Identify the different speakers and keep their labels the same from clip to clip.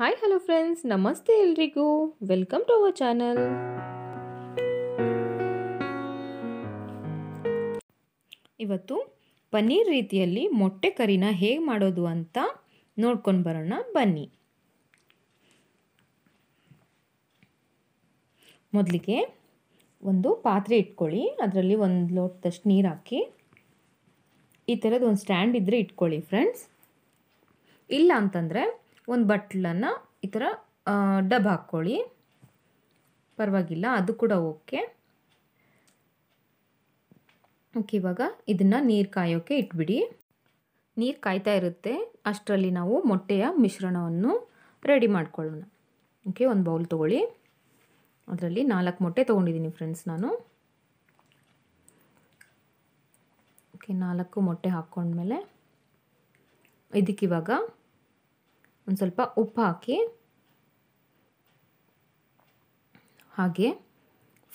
Speaker 1: hi hello friends ನಮಸ್ತೆ ಎಲ್ರಿಗೂ welcome to our channel ಇವತ್ತು ಪನ್ನೀರ್ ರೀತಿಯಲ್ಲಿ ಮೊಟ್ಟೆ ಕರಿನ ಹೇಗೆ ಮಾಡೋದು ಅಂತ ನೋಡ್ಕೊಂಡು ಬರೋಣ ಬನ್ನಿ ಮೊದಲಿಗೆ ಒಂದು ಪಾತ್ರೆ ಇಟ್ಕೊಳ್ಳಿ ಅದರಲ್ಲಿ ಒಂದು ಲೋಟದಷ್ಟು ನೀರು ಹಾಕಿ ಈ ಥರದ್ದು ಒಂದು ಸ್ಟ್ಯಾಂಡ್ ಇದ್ದರೆ ಇಟ್ಕೊಳ್ಳಿ ಫ್ರೆಂಡ್ಸ್ ಇಲ್ಲ ಅಂತಂದರೆ ಒಂದು ಬಟ್ಲನ್ನು ಈ ಥರ ಡಬ್ ಹಾಕ್ಕೊಳ್ಳಿ ಪರವಾಗಿಲ್ಲ ಅದು ಕೂಡ ಓಕೆ ಓಕೆ ಇವಾಗ ಇದನ್ನು ನೀರು ಕಾಯೋಕ್ಕೆ ಇಟ್ಬಿಡಿ ನೀರು ಕಾಯ್ತಾ ಇರುತ್ತೆ ಅಷ್ಟರಲ್ಲಿ ನಾವು ಮೊಟ್ಟೆಯ ಮಿಶ್ರಣವನ್ನು ರೆಡಿ ಮಾಡ್ಕೊಳ್ಳೋಣ ಓಕೆ ಒಂದು ಬೌಲ್ ತೊಗೊಳ್ಳಿ ಅದರಲ್ಲಿ ನಾಲ್ಕು ಮೊಟ್ಟೆ ತೊಗೊಂಡಿದ್ದೀನಿ ಫ್ರೆಂಡ್ಸ್ ನಾನು ಓಕೆ ನಾಲ್ಕು ಮೊಟ್ಟೆ ಹಾಕ್ಕೊಂಡ್ಮೇಲೆ ಇದಕ್ಕಿವಾಗ ಒಂದು ಸ್ವಲ್ಪ ಉಪ್ಪು ಹಾಕಿ ಹಾಗೆ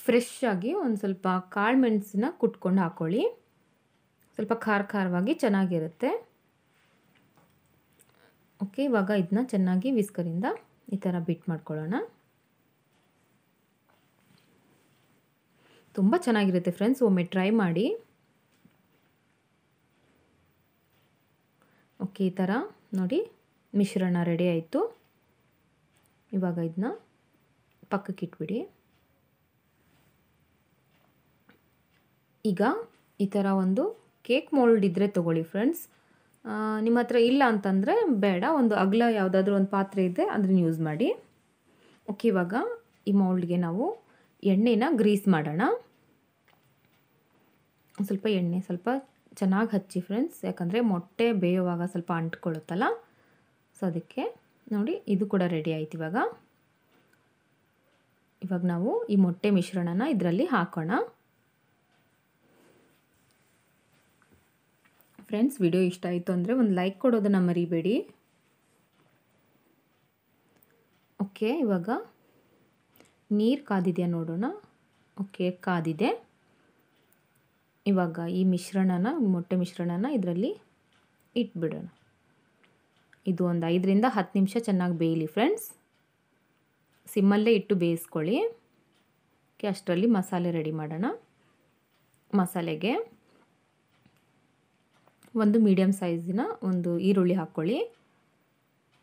Speaker 1: ಫ್ರೆಶ್ ಆಗಿ ಒಂದು ಸ್ವಲ್ಪ ಕಾಳು ಮೆಣಸನ್ನ ಕುಟ್ಕೊಂಡು ಹಾಕ್ಕೊಳ್ಳಿ ಸ್ವಲ್ಪ ಖಾರ ಖಾರವಾಗಿ ಚೆನ್ನಾಗಿರುತ್ತೆ ಓಕೆ ಇವಾಗ ಇದನ್ನ ಚೆನ್ನಾಗಿ ವಿಸ್ಕರಿಂದ ಈ ಥರ ಬಿಟ್ ಮಾಡ್ಕೊಳ್ಳೋಣ ತುಂಬ ಚೆನ್ನಾಗಿರುತ್ತೆ ಫ್ರೆಂಡ್ಸ್ ಒಮ್ಮೆ ಟ್ರೈ ಮಾಡಿ ಓಕೆ ಈ ಥರ ನೋಡಿ ಮಿಶ್ರಣ ರೆಡಿ ಆಯಿತು ಇವಾಗ ಇದನ್ನ ಪಕ್ಕಕ್ಕೆ ಇಟ್ಬಿಡಿ ಈಗ ಈ ಥರ ಒಂದು ಕೇಕ್ ಮೋಲ್ಡ್ ಇದ್ದರೆ ತೊಗೊಳ್ಳಿ ಫ್ರೆಂಡ್ಸ್ ನಿಮ್ಮ ಹತ್ರ ಇಲ್ಲ ಅಂತಂದರೆ ಬೇಡ ಒಂದು ಅಗ್ಲ ಯಾವುದಾದ್ರೂ ಒಂದು ಪಾತ್ರೆ ಇದೆ ಅದನ್ನು ಯೂಸ್ ಮಾಡಿ ಓಕೆ ಇವಾಗ ಈ ಮೌಲ್ಡ್ಗೆ ನಾವು ಎಣ್ಣೆನ ಗ್ರೀಸ್ ಮಾಡೋಣ ಸ್ವಲ್ಪ ಎಣ್ಣೆ ಸ್ವಲ್ಪ ಚೆನ್ನಾಗಿ ಹಚ್ಚಿ ಫ್ರೆಂಡ್ಸ್ ಯಾಕಂದರೆ ಮೊಟ್ಟೆ ಬೇಯುವಾಗ ಸ್ವಲ್ಪ ಅಂಟ್ಕೊಳ್ಳುತ್ತಲ್ಲ ಸೊ ಅದಕ್ಕೆ ನೋಡಿ ಇದು ಕೂಡ ರೆಡಿ ಆಯ್ತು ಇವಾಗ ಇವಾಗ ನಾವು ಈ ಮೊಟ್ಟೆ ಮಿಶ್ರಣನ ಇದರಲ್ಲಿ ಹಾಕೋಣ ಫ್ರೆಂಡ್ಸ್ ವಿಡಿಯೋ ಇಷ್ಟ ಆಯಿತು ಅಂದರೆ ಒಂದು ಲೈಕ್ ಕೊಡೋದನ್ನು ಮರಿಬೇಡಿ ಓಕೆ ಇವಾಗ ನೀರು ಕಾದಿದೆಯಾ ನೋಡೋಣ ಓಕೆ ಕಾದಿದೆ ಇವಾಗ ಈ ಮಿಶ್ರಣನ ಮೊಟ್ಟೆ ಮಿಶ್ರಣನ ಇದರಲ್ಲಿ ಇಟ್ಬಿಡೋಣ ಇದು ಒಂದು ಐದರಿಂದ ಹತ್ತು ನಿಮಿಷ ಚೆನ್ನಾಗಿ ಬೇಯಲಿ ಫ್ರೆಂಡ್ಸ್ ಸಿಮ್ಮಲ್ಲೇ ಇಟ್ಟು ಬೇಯಿಸ್ಕೊಳ್ಳಿ ಓಕೆ ಅಷ್ಟರಲ್ಲಿ ಮಸಾಲೆ ರೆಡಿ ಮಾಡೋಣ ಮಸಾಲೆಗೆ ಒಂದು ಮೀಡಿಯಮ್ ಸೈಜಿನ ಒಂದು ಈರುಳ್ಳಿ ಹಾಕ್ಕೊಳ್ಳಿ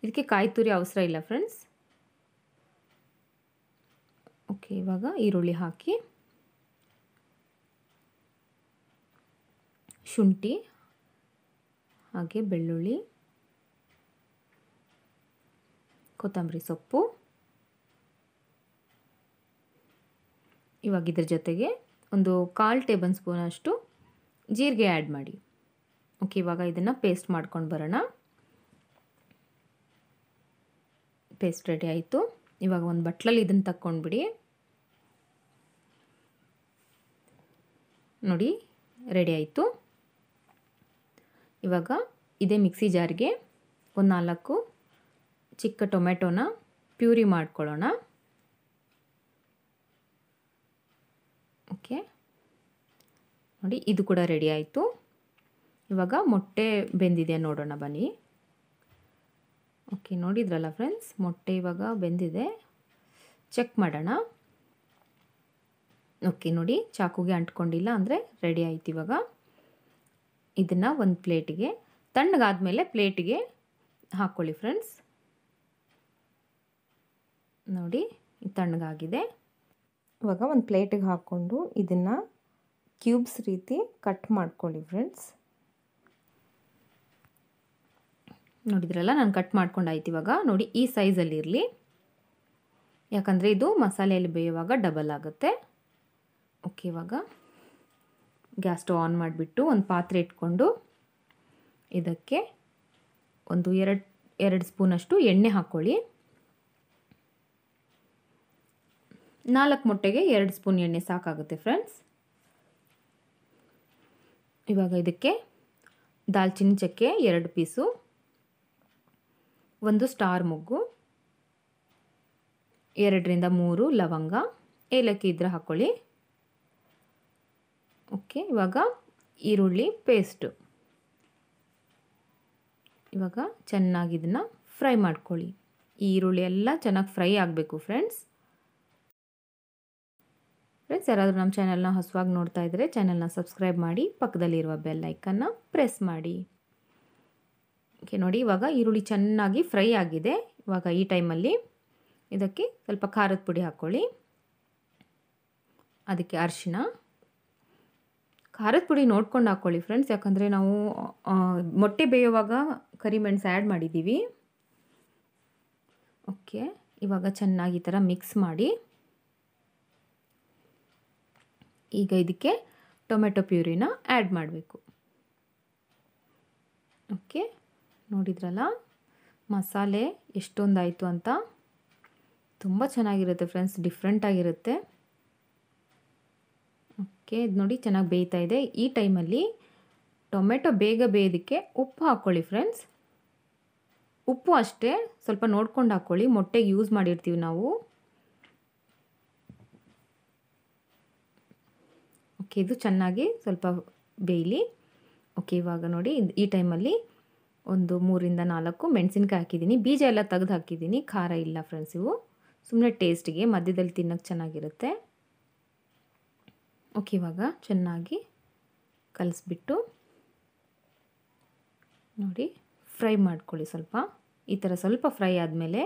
Speaker 1: ಇದಕ್ಕೆ ಕಾಯಿ ತುರಿ ಅವಸರ ಇಲ್ಲ ಫ್ರೆಂಡ್ಸ್ ಓಕೆ ಇವಾಗ ಈರುಳ್ಳಿ ಹಾಕಿ ಶುಂಠಿ ಹಾಗೆ ಬೆಳ್ಳುಳ್ಳಿ ಕೊತ್ತಂಬರಿ ಸೊಪ್ಪು ಇವಾಗ ಇದ್ರ ಜೊತೆಗೆ ಒಂದು ಕಾಲು ಟೇಬಲ್ ಸ್ಪೂನ್ ಅಷ್ಟು ಜೀರಿಗೆ ಆ್ಯಡ್ ಮಾಡಿ ಓಕೆ ಇವಾಗ ಇದನ್ನು ಪೇಸ್ಟ್ ಮಾಡ್ಕೊಂಡು ಬರೋಣ ಪೇಸ್ಟ್ ರೆಡಿ ಆಯಿತು ಇವಾಗ ಒಂದು ಬಟ್ಲಲ್ಲಿ ಇದನ್ನು ತಕ್ಕೊಂಡ್ಬಿಡಿ ನೋಡಿ ರೆಡಿ ಆಯಿತು ಇವಾಗ ಇದೇ ಮಿಕ್ಸಿ ಜಾರಿಗೆ ಒಂದು ನಾಲ್ಕು ಚಿಕ್ಕ ಟೊಮೆಟೊನ ಪ್ಯೂರಿ ಮಾಡ್ಕೊಳ್ಳೋಣ ಓಕೆ ನೋಡಿ ಇದು ಕೂಡ ರೆಡಿ ಆಯಿತು ಇವಾಗ ಮೊಟ್ಟೆ ಬೆಂದಿದೆ ನೋಡೋಣ ಬನ್ನಿ ಓಕೆ ನೋಡಿದ್ರಲ್ಲ ಫ್ರೆಂಡ್ಸ್ ಮೊಟ್ಟೆ ಇವಾಗ ಬೆಂದಿದೆ ಚೆಕ್ ಮಾಡೋಣ ಓಕೆ ನೋಡಿ ಚಾಕುಗೆ ಅಂಟ್ಕೊಂಡಿಲ್ಲ ಅಂದರೆ ರೆಡಿ ಆಯ್ತು ಇವಾಗ ಇದನ್ನು ಒಂದು ಪ್ಲೇಟಿಗೆ ತಣ್ಣಗಾದ ಮೇಲೆ ಪ್ಲೇಟಿಗೆ ಹಾಕ್ಕೊಳ್ಳಿ ಫ್ರೆಂಡ್ಸ್ ನೋಡಿ ತಣ್ಣಗಾಗಿದೆ ಇವಾಗ ಒಂದು ಪ್ಲೇಟಿಗೆ ಹಾಕ್ಕೊಂಡು ಇದನ್ನು ಕ್ಯೂಬ್ಸ್ ರೀತಿ ಕಟ್ ಮಾಡ್ಕೊಳ್ಳಿ ಫ್ರೆಂಡ್ಸ್ ನೋಡಿದ್ರಲ್ಲ ನಾನು ಕಟ್ ಮಾಡ್ಕೊಂಡಾಯ್ತು ಇವಾಗ ನೋಡಿ ಈ ಸೈಜಲ್ಲಿ ಇರಲಿ ಯಾಕಂದರೆ ಇದು ಮಸಾಲೆಯಲ್ಲಿ ಬೇಯುವಾಗ ಡಬಲ್ ಆಗುತ್ತೆ ಓಕೆ ಇವಾಗ ಗ್ಯಾಸ್ ಆನ್ ಮಾಡಿಬಿಟ್ಟು ಒಂದು ಪಾತ್ರೆ ಇಟ್ಕೊಂಡು ಇದಕ್ಕೆ ಒಂದು ಎರಡು ಎರಡು ಸ್ಪೂನಷ್ಟು ಎಣ್ಣೆ ಹಾಕ್ಕೊಳ್ಳಿ ನಾಲ್ಕು ಮೊಟ್ಟೆಗೆ ಎರಡು ಸ್ಪೂನ್ ಎಣ್ಣೆ ಸಾಕಾಗುತ್ತೆ ಫ್ರೆಂಡ್ಸ್ ಇವಾಗ ಇದಕ್ಕೆ ದಾಲ್ಚಿನ್ನಿ ಚಕ್ಕೆ ಎರಡು ಪೀಸು ಒಂದು ಸ್ಟಾರ್ ಮೊಗ್ಗು ಎರಡರಿಂದ ಮೂರು ಲವಂಗ ಏಲಕ್ಕಿ ಇದ್ರೆ ಹಾಕ್ಕೊಳ್ಳಿ ಓಕೆ ಇವಾಗ ಈರುಳ್ಳಿ ಪೇಸ್ಟು ಇವಾಗ ಚೆನ್ನಾಗಿ ಇದನ್ನು ಫ್ರೈ ಮಾಡ್ಕೊಳ್ಳಿ ಈರುಳ್ಳಿ ಎಲ್ಲ ಚೆನ್ನಾಗಿ ಫ್ರೈ ಆಗಬೇಕು ಫ್ರೆಂಡ್ಸ್ ಫ್ರೆಂಡ್ಸ್ ಯಾರಾದರೂ ನಮ್ಮ ಚಾನಲ್ನ ಹಸುವಾಗಿ ನೋಡ್ತಾ ಇದ್ದರೆ ಚಾನಲ್ನ ಸಬ್ಸ್ಕ್ರೈಬ್ ಮಾಡಿ ಪಕ್ಕದಲ್ಲಿರುವ ಬೆಲ್ ಪ್ರೆಸ್ ಮಾಡಿ ಓಕೆ ನೋಡಿ ಇವಾಗ ಈರುಳ್ಳಿ ಚೆನ್ನಾಗಿ ಫ್ರೈ ಆಗಿದೆ ಇವಾಗ ಈ ಟೈಮಲ್ಲಿ ಇದಕ್ಕೆ ಸ್ವಲ್ಪ ಖಾರದ ಪುಡಿ ಹಾಕ್ಕೊಳ್ಳಿ ಅದಕ್ಕೆ ಅರಿಶಿನ ಖಾರದ ಪುಡಿ ನೋಡ್ಕೊಂಡು ಹಾಕ್ಕೊಳ್ಳಿ ಫ್ರೆಂಡ್ಸ್ ಯಾಕಂದರೆ ನಾವು ಮೊಟ್ಟೆ ಬೇಯುವಾಗ ಕರಿಮೆಣಸು ಆ್ಯಡ್ ಮಾಡಿದ್ದೀವಿ ಓಕೆ ಇವಾಗ ಚೆನ್ನಾಗಿ ಈ ಥರ ಮಿಕ್ಸ್ ಮಾಡಿ ಈಗ ಇದಕ್ಕೆ ಟೊಮೆಟೊ ಪ್ಯೂರಿನ ಆ್ಯಡ್ ಮಾಡಬೇಕು ಓಕೆ ನೋಡಿದ್ರಲ್ಲ ಮಸಾಲೆ ಎಷ್ಟೊಂದಾಯಿತು ಅಂತ ತುಂಬ ಚೆನ್ನಾಗಿರುತ್ತೆ ಫ್ರೆಂಡ್ಸ್ ಡಿಫ್ರೆಂಟಾಗಿರುತ್ತೆ ಓಕೆ ಇದು ನೋಡಿ ಚೆನ್ನಾಗಿ ಬೇಯ್ತಾ ಇದೆ ಈ ಟೈಮಲ್ಲಿ ಟೊಮೆಟೊ ಬೇಗ ಬೇಯೋದಕ್ಕೆ ಉಪ್ಪು ಹಾಕ್ಕೊಳ್ಳಿ ಫ್ರೆಂಡ್ಸ್ ಉಪ್ಪು ಅಷ್ಟೇ ಸ್ವಲ್ಪ ನೋಡ್ಕೊಂಡು ಹಾಕ್ಕೊಳ್ಳಿ ಮೊಟ್ಟೆಗೆ ಯೂಸ್ ಮಾಡಿರ್ತೀವಿ ನಾವು ಓಕೆ ಇದು ಚೆನ್ನಾಗಿ ಸ್ವಲ್ಪ ಬೇಯಲಿ ಓಕೆ ಇವಾಗ ನೋಡಿ ಈ ಟೈಮಲ್ಲಿ ಒಂದು ಮೂರಿಂದ ನಾಲ್ಕು ಮೆಣಸಿನ್ಕಾಯಿ ಹಾಕಿದ್ದೀನಿ ಬೀಜ ಎಲ್ಲ ತೆಗೆದು ಹಾಕಿದ್ದೀನಿ ಖಾರ ಇಲ್ಲ ಫ್ರೆಂಡ್ಸ್ ಇವು ಸುಮ್ಮನೆ ಟೇಸ್ಟಿಗೆ ಮಧ್ಯದಲ್ಲಿ ತಿನ್ನೋಕ್ಕೆ ಚೆನ್ನಾಗಿರುತ್ತೆ ಓಕೆ ಇವಾಗ ಚೆನ್ನಾಗಿ ಕಲಿಸ್ಬಿಟ್ಟು ನೋಡಿ ಫ್ರೈ ಮಾಡ್ಕೊಳ್ಳಿ ಸ್ವಲ್ಪ ಈ ಥರ ಸ್ವಲ್ಪ ಫ್ರೈ ಆದಮೇಲೆ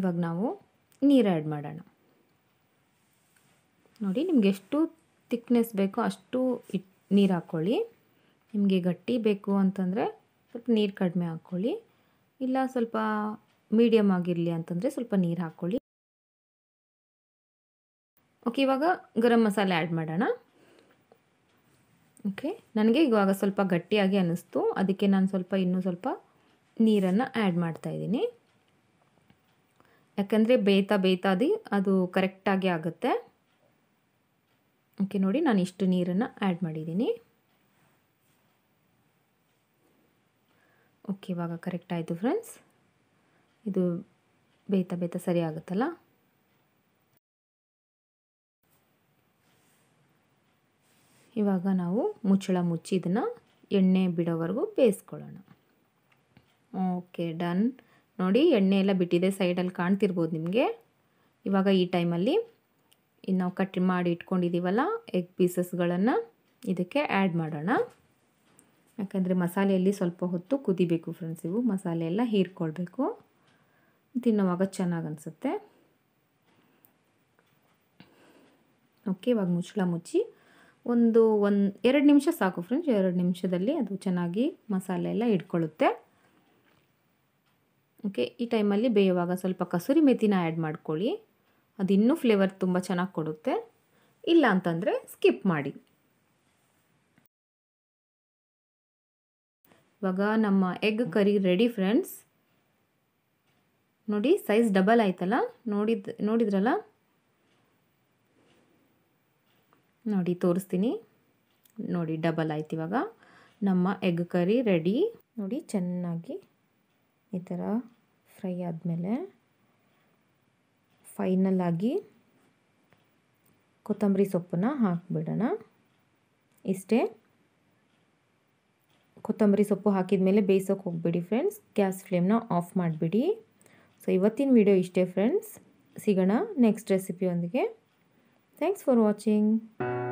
Speaker 1: ಇವಾಗ ನಾವು ನೀರು ಆ್ಯಡ್ ಮಾಡೋಣ ನೋಡಿ ನಿಮ್ಗೆ ಎಷ್ಟು ತಿಕ್ನೆಸ್ ಬೇಕೋ ಅಷ್ಟು ಇಟ್ ನೀರು ಹಾಕ್ಕೊಳ್ಳಿ ನಿಮಗೆ ಗಟ್ಟಿ ಬೇಕು ಅಂತಂದರೆ ಸ್ವಲ್ಪ ನೀರು ಕಡಿಮೆ ಹಾಕ್ಕೊಳ್ಳಿ ಇಲ್ಲ ಸ್ವಲ್ಪ ಮೀಡಿಯಮ್ ಆಗಿರಲಿ ಅಂತಂದರೆ ಸ್ವಲ್ಪ ನೀರು ಹಾಕ್ಕೊಳ್ಳಿ ಓಕೆ ಇವಾಗ ಗರಂ ಮಸಾಲೆ ಆ್ಯಡ್ ಮಾಡೋಣ ಓಕೆ ನನಗೆ ಇವಾಗ ಸ್ವಲ್ಪ ಗಟ್ಟಿಯಾಗಿ ಅನ್ನಿಸ್ತು ಅದಕ್ಕೆ ನಾನು ಸ್ವಲ್ಪ ಇನ್ನೂ ಸ್ವಲ್ಪ ನೀರನ್ನು ಆ್ಯಡ್ ಮಾಡ್ತಾಯಿದ್ದೀನಿ ಯಾಕಂದರೆ ಬೇಯ್ತಾ ಬೇಯ್ತಾ ಅದು ಕರೆಕ್ಟಾಗಿ ಆಗುತ್ತೆ ಓಕೆ ನೋಡಿ ನಾನು ಇಷ್ಟು ನೀರನ್ನು ಆ್ಯಡ್ ಮಾಡಿದ್ದೀನಿ ಓಕೆ ಇವಾಗ ಕರೆಕ್ಟ್ ಆಯಿತು ಫ್ರೆಂಡ್ಸ್ ಇದು ಬೇತ ಬೇತ ಸರಿ ಆಗುತ್ತಲ್ಲ ಇವಾಗ ನಾವು ಮುಚ್ಚಳ ಮುಚ್ಚಿ ಇದನ್ನು ಎಣ್ಣೆ ಬಿಡೋವರೆಗೂ ಬೇಯಿಸ್ಕೊಳ್ಳೋಣ ಓಕೆ ಡನ್ ನೋಡಿ ಎಣ್ಣೆ ಎಲ್ಲ ಬಿಟ್ಟಿದೆ ಸೈಡಲ್ಲಿ ಕಾಣ್ತಿರ್ಬೋದು ನಿಮಗೆ ಇವಾಗ ಈ ಟೈಮಲ್ಲಿ ಇನ್ನು ನಾವು ಕಟ್ ಮಾಡಿ ಇಟ್ಕೊಂಡಿದ್ದೀವಲ್ಲ ಎಗ್ ಪೀಸಸ್ಗಳನ್ನು ಇದಕ್ಕೆ ಆ್ಯಡ್ ಮಾಡೋಣ ಯಾಕಂದರೆ ಮಸಾಲೆಯಲ್ಲಿ ಸ್ವಲ್ಪ ಹೊತ್ತು ಕುದಿಬೇಕು ಫ್ರೆಂಡ್ಸ್ ಇವು ಮಸಾಲೆ ಎಲ್ಲ ಹೀರ್ಕೊಳ್ಬೇಕು ತಿನ್ನೋವಾಗ ಚೆನ್ನಾಗಿ ಅನಿಸುತ್ತೆ ಓಕೆ ಇವಾಗ ಮುಚ್ಚಳ ಮುಚ್ಚಿ ಒಂದು ಒಂದು ಎರಡು ನಿಮಿಷ ಸಾಕು ಫ್ರೆಂಡ್ಸ್ ಎರಡು ನಿಮಿಷದಲ್ಲಿ ಅದು ಚೆನ್ನಾಗಿ ಮಸಾಲೆ ಎಲ್ಲ ಇಟ್ಕೊಳ್ಳುತ್ತೆ ಓಕೆ ಈ ಟೈಮಲ್ಲಿ ಬೇಯುವಾಗ ಸ್ವಲ್ಪ ಕಸೂರಿ ಮೆಥಿನ ಆ್ಯಡ್ ಮಾಡ್ಕೊಳ್ಳಿ ಅದಿನ್ನೂ ಫ್ಲೇವರ್ ತುಂಬ ಚೆನ್ನಾಗಿ ಕೊಡುತ್ತೆ ಇಲ್ಲ ಅಂತಂದರೆ ಸ್ಕಿಪ್ ಮಾಡಿ ಇವಾಗ ನಮ್ಮ ಎಗ್ ಕರಿ ರೆಡಿ ಫ್ರೆಂಡ್ಸ್ ನೋಡಿ ಸೈಜ್ ಡಬಲ್ ಆಯ್ತಲ್ಲ ನೋಡಿದ ನೋಡಿದ್ರಲ್ಲ ನೋಡಿ ತೋರಿಸ್ತೀನಿ ನೋಡಿ ಡಬಲ್ ಆಯ್ತು ಇವಾಗ ನಮ್ಮ ಎಗ್ ಕರಿ ರೆಡಿ ನೋಡಿ ಚೆನ್ನಾಗಿ ಈ ಥರ ಫ್ರೈ ಆದಮೇಲೆ ಫೈನಲ್ ಆಗಿ ಕೊತ್ತಂಬರಿ ಸೊಪ್ಪನ್ನು ಹಾಕಿಬಿಡೋಣ ಇಷ್ಟೇ ಕೊತ್ತಂಬರಿ ಸೊಪ್ಪು ಹಾಕಿದ ಮೇಲೆ ಬೇಯಿಸೋಕೆ ಹೋಗ್ಬಿಡಿ ಫ್ರೆಂಡ್ಸ್ ಗ್ಯಾಸ್ ಫ್ಲೇಮ್ನ ಆಫ್ ಮಾಡಿಬಿಡಿ ಸೊ ಇವತ್ತಿನ ವಿಡಿಯೋ ಇಷ್ಟೇ ಫ್ರೆಂಡ್ಸ್ ಸಿಗೋಣ ನೆಕ್ಸ್ಟ್ ರೆಸಿಪಿಯೊಂದಿಗೆ ಥ್ಯಾಂಕ್ಸ್ ಫಾರ್ ವಾಚಿಂಗ್